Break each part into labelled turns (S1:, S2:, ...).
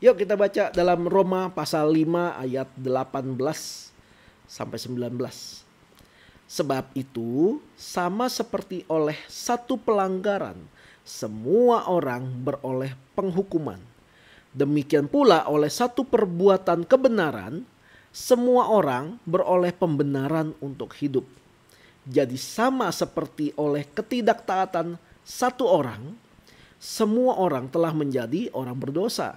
S1: Yuk kita baca dalam Roma pasal 5 ayat 18 sampai 19. Sebab itu sama seperti oleh satu pelanggaran semua orang beroleh penghukuman. Demikian pula oleh satu perbuatan kebenaran semua orang beroleh pembenaran untuk hidup. Jadi sama seperti oleh ketidaktaatan satu orang, semua orang telah menjadi orang berdosa.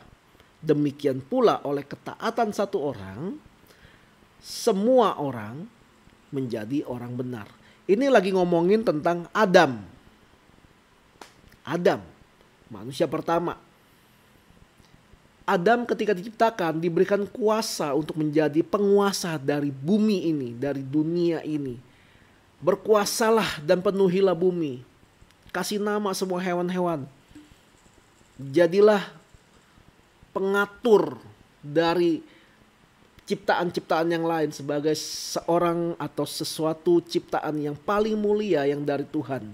S1: Demikian pula oleh ketaatan satu orang, semua orang menjadi orang benar. Ini lagi ngomongin tentang Adam. Adam, manusia pertama. Adam ketika diciptakan diberikan kuasa untuk menjadi penguasa dari bumi ini, dari dunia ini. Berkuasalah dan penuhilah bumi. Kasih nama semua hewan-hewan. Jadilah pengatur dari ciptaan-ciptaan yang lain sebagai seorang atau sesuatu ciptaan yang paling mulia yang dari Tuhan.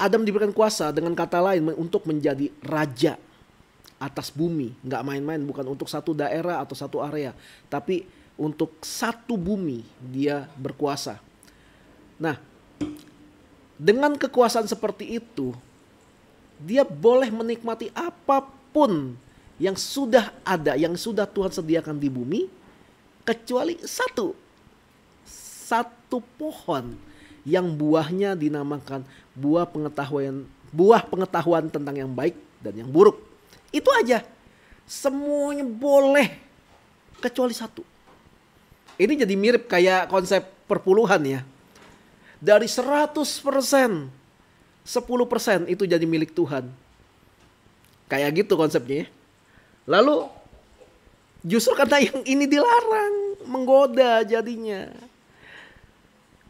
S1: Adam diberikan kuasa dengan kata lain untuk menjadi raja atas bumi, nggak main-main, bukan untuk satu daerah atau satu area, tapi untuk satu bumi dia berkuasa. Nah, dengan kekuasaan seperti itu, dia boleh menikmati apapun apapun yang sudah ada, yang sudah Tuhan sediakan di bumi, kecuali satu, satu pohon yang buahnya dinamakan buah pengetahuan, buah pengetahuan tentang yang baik dan yang buruk. Itu aja, semuanya boleh kecuali satu. Ini jadi mirip kayak konsep perpuluhan ya. Dari 100 persen, 10 persen itu jadi milik Tuhan Kayak gitu konsepnya. Ya. Lalu justru karena yang ini dilarang menggoda jadinya.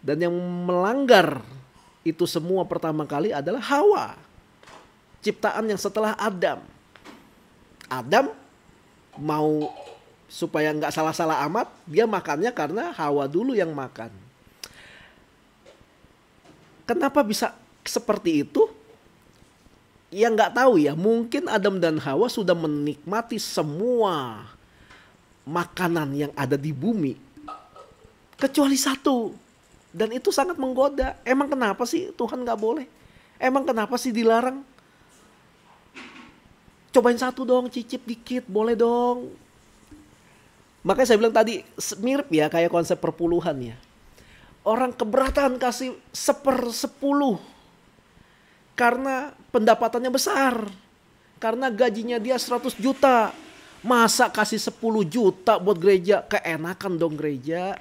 S1: Dan yang melanggar itu semua pertama kali adalah Hawa. Ciptaan yang setelah Adam. Adam mau supaya nggak salah-salah amat, dia makannya karena Hawa dulu yang makan. Kenapa bisa seperti itu? yang nggak tahu ya mungkin Adam dan Hawa sudah menikmati semua makanan yang ada di bumi kecuali satu dan itu sangat menggoda emang kenapa sih Tuhan nggak boleh emang kenapa sih dilarang cobain satu dong cicip dikit boleh dong makanya saya bilang tadi mirip ya kayak konsep perpuluhan ya orang keberatan kasih seper sepuluh karena pendapatannya besar. Karena gajinya dia 100 juta. Masa kasih 10 juta buat gereja? Keenakan dong gereja.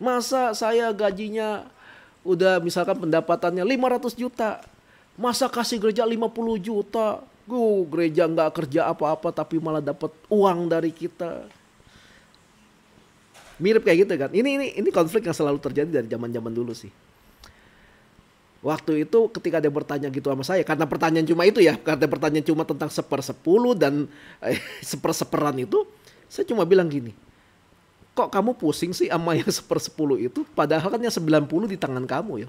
S1: Masa saya gajinya udah misalkan pendapatannya 500 juta. Masa kasih gereja 50 juta? Gue gereja nggak kerja apa-apa tapi malah dapat uang dari kita mirip kayak gitu kan. Ini ini ini konflik yang selalu terjadi dari zaman-zaman dulu sih waktu itu ketika dia bertanya gitu sama saya karena pertanyaan cuma itu ya karena pertanyaan cuma tentang seper sepuluh dan eh, seper seperan itu saya cuma bilang gini kok kamu pusing sih sama yang seper sepuluh itu padahal kan yang puluh di tangan kamu ya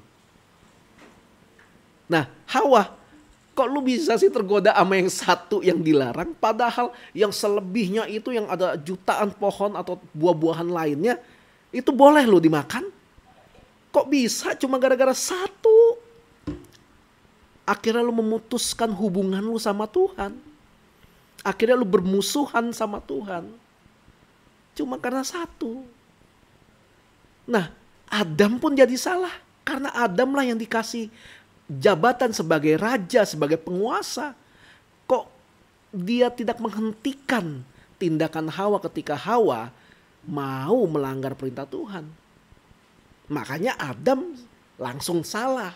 S1: nah Hawa kok lu bisa sih tergoda sama yang satu yang dilarang padahal yang selebihnya itu yang ada jutaan pohon atau buah-buahan lainnya itu boleh lo dimakan kok bisa cuma gara-gara satu Akhirnya lu memutuskan hubungan lu sama Tuhan. Akhirnya lu bermusuhan sama Tuhan. Cuma karena satu. Nah, Adam pun jadi salah. Karena Adam lah yang dikasih jabatan sebagai raja, sebagai penguasa. Kok dia tidak menghentikan tindakan Hawa ketika Hawa mau melanggar perintah Tuhan. Makanya Adam langsung salah.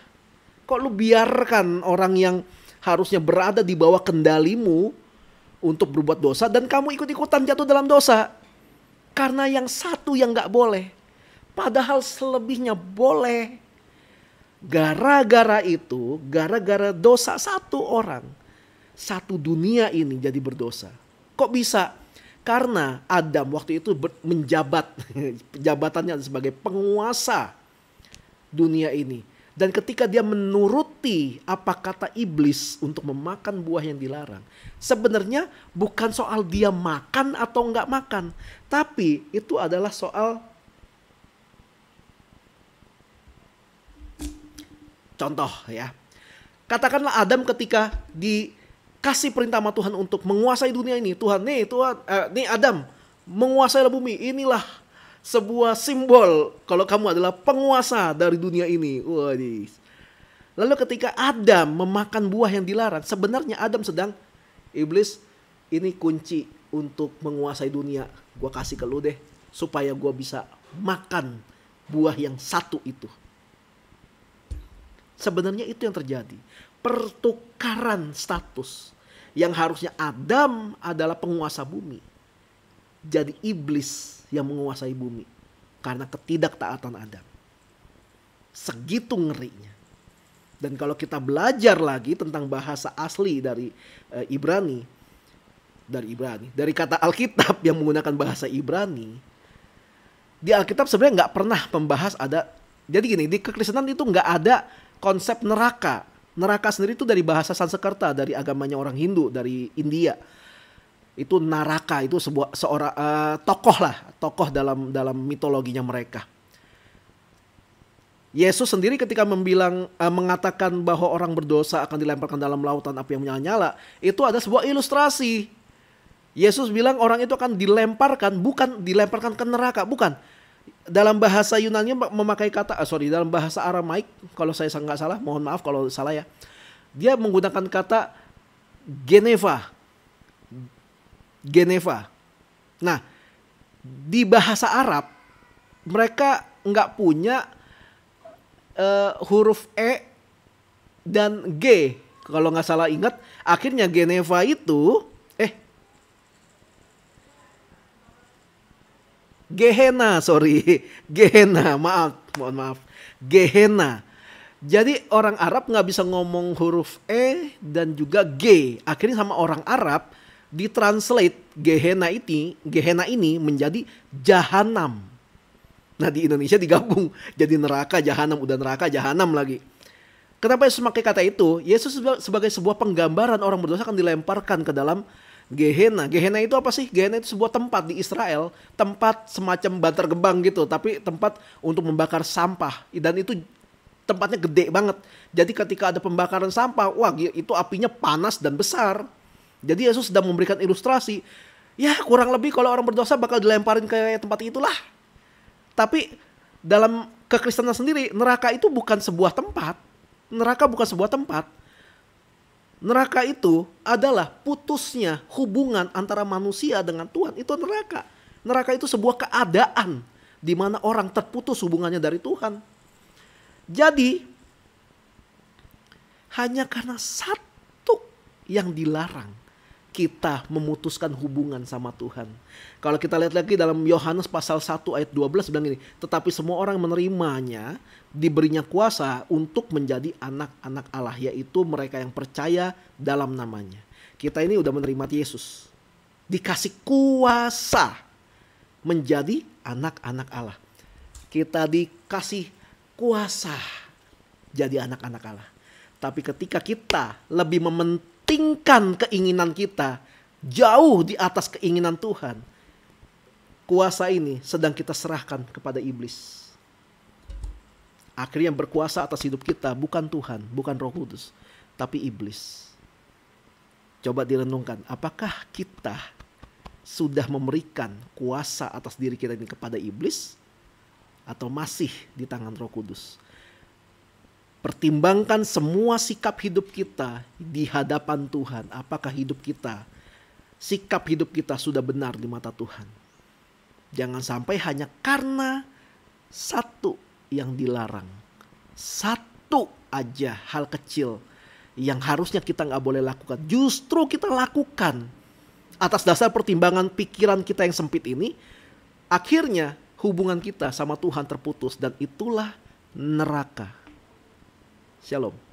S1: Kok lu biarkan orang yang harusnya berada di bawah kendalimu untuk berbuat dosa dan kamu ikut-ikutan jatuh dalam dosa? Karena yang satu yang gak boleh. Padahal selebihnya boleh. Gara-gara itu, gara-gara dosa satu orang, satu dunia ini jadi berdosa. Kok bisa? Karena Adam waktu itu menjabat, jabatannya sebagai penguasa dunia ini dan ketika dia menuruti apa kata iblis untuk memakan buah yang dilarang, sebenarnya bukan soal dia makan atau nggak makan, tapi itu adalah soal contoh ya. Katakanlah Adam ketika dikasih perintah sama Tuhan untuk menguasai dunia ini, Tuhan nih Tuhan, eh, nih Adam menguasai bumi, inilah sebuah simbol kalau kamu adalah penguasa dari dunia ini. Wadis. Lalu ketika Adam memakan buah yang dilarang, sebenarnya Adam sedang iblis ini kunci untuk menguasai dunia. Gua kasih ke lu deh supaya gua bisa makan buah yang satu itu. Sebenarnya itu yang terjadi. Pertukaran status yang harusnya Adam adalah penguasa bumi jadi iblis yang menguasai bumi karena ketidaktaatan Adam. Segitu ngerinya. Dan kalau kita belajar lagi tentang bahasa asli dari eh, Ibrani, dari Ibrani, dari kata Alkitab yang menggunakan bahasa Ibrani, di Alkitab sebenarnya nggak pernah membahas ada. Jadi gini, di kekristenan itu nggak ada konsep neraka. Neraka sendiri itu dari bahasa Sanskerta dari agamanya orang Hindu, dari India itu Naraka itu sebuah seorang uh, tokoh lah tokoh dalam dalam mitologinya mereka. Yesus sendiri ketika membilang uh, mengatakan bahwa orang berdosa akan dilemparkan dalam lautan api yang menyala-nyala itu ada sebuah ilustrasi. Yesus bilang orang itu akan dilemparkan bukan dilemparkan ke neraka bukan dalam bahasa Yunani memakai kata uh, sorry dalam bahasa Aramaik kalau saya nggak salah mohon maaf kalau salah ya dia menggunakan kata Geneva Geneva. Nah, di bahasa Arab mereka nggak punya uh, huruf e dan g. Kalau nggak salah ingat, akhirnya Geneva itu eh Gehenna, sorry, Gehenna, maaf, mohon maaf, Gehenna. Jadi orang Arab nggak bisa ngomong huruf E dan juga G. Akhirnya sama orang Arab ditranslate Gehenna ini, Gehenna ini menjadi jahanam. Nah di Indonesia digabung jadi neraka jahanam udah neraka jahanam lagi. Kenapa Yesus pakai kata itu? Yesus sebagai sebuah penggambaran orang berdosa akan dilemparkan ke dalam Gehenna. Gehenna itu apa sih? Gehenna itu sebuah tempat di Israel, tempat semacam bantar gebang gitu, tapi tempat untuk membakar sampah. Dan itu tempatnya gede banget. Jadi ketika ada pembakaran sampah, wah itu apinya panas dan besar. Jadi Yesus sedang memberikan ilustrasi, ya kurang lebih kalau orang berdosa bakal dilemparin ke tempat itulah. Tapi dalam kekristenan sendiri, neraka itu bukan sebuah tempat. Neraka bukan sebuah tempat. Neraka itu adalah putusnya hubungan antara manusia dengan Tuhan. Itu neraka. Neraka itu sebuah keadaan di mana orang terputus hubungannya dari Tuhan. Jadi hanya karena satu yang dilarang kita memutuskan hubungan sama Tuhan. Kalau kita lihat lagi dalam Yohanes pasal 1 ayat 12 bilang ini, tetapi semua orang menerimanya diberinya kuasa untuk menjadi anak-anak Allah yaitu mereka yang percaya dalam namanya. Kita ini udah menerima Yesus. Dikasih kuasa menjadi anak-anak Allah. Kita dikasih kuasa jadi anak-anak Allah. Tapi ketika kita lebih mementingkan mementingkan keinginan kita jauh di atas keinginan Tuhan. Kuasa ini sedang kita serahkan kepada iblis. Akhirnya yang berkuasa atas hidup kita bukan Tuhan, bukan Roh Kudus, tapi iblis. Coba direnungkan, apakah kita sudah memberikan kuasa atas diri kita ini kepada iblis atau masih di tangan Roh Kudus? Pertimbangkan semua sikap hidup kita di hadapan Tuhan. Apakah hidup kita, sikap hidup kita sudah benar di mata Tuhan? Jangan sampai hanya karena satu yang dilarang. Satu aja hal kecil yang harusnya kita nggak boleh lakukan. Justru kita lakukan atas dasar pertimbangan pikiran kita yang sempit ini. Akhirnya hubungan kita sama Tuhan terputus dan itulah neraka. Shalom.